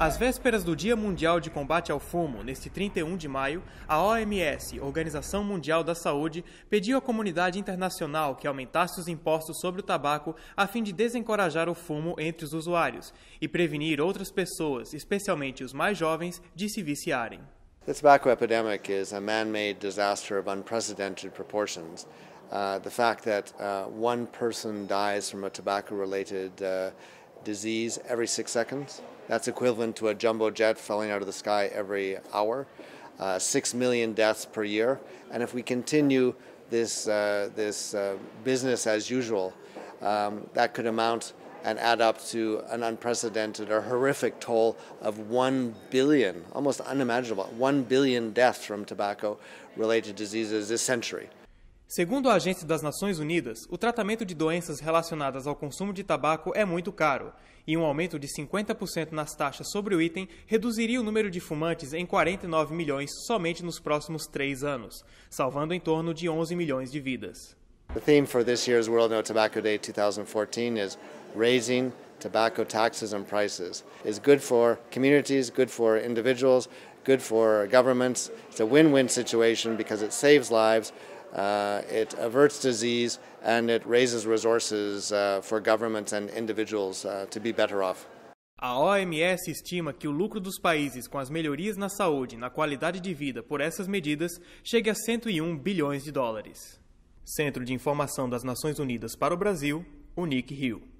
Às vésperas do Dia Mundial de Combate ao Fumo, neste 31 de maio, a OMS, Organização Mundial da Saúde, pediu à comunidade internacional que aumentasse os impostos sobre o tabaco a fim de desencorajar o fumo entre os usuários e prevenir outras pessoas, especialmente os mais jovens, de se viciarem. The tobacco epidemic is a man-made disaster of unprecedented proportions. Uh, the fact that uh, one person dies from a tobacco-related uh, disease every six seconds. That's equivalent to a jumbo jet falling out of the sky every hour. Uh, six million deaths per year. And if we continue this, uh, this uh, business as usual, um, that could amount and add up to an unprecedented or horrific toll of 1 billion, almost unimaginable, 1 billion deaths from tobacco related diseases this century. Segundo a Agência das Nações Unidas, o tratamento de doenças relacionadas ao consumo de tabaco é muito caro, e um aumento de 50% nas taxas sobre o item reduziria o número de fumantes em 49 milhões somente nos próximos três anos, salvando em torno de 11 milhões de vidas. The theme for this year's World No Tobacco Day 2014 is raising tobacco taxes and prices. It's good for communities, good for individuals, good for governments. It's a win-win situation because it saves lives. Uh, it averts disease and it raises resources uh, for governments and individuals uh, to be better off. A OMS estima que o lucro dos países com as melhorias na saúde e na qualidade de vida por essas medidas chegue a 101 bilhões de dólares. Centro de Informação das Nações Unidas para o Brasil, Unic Rio.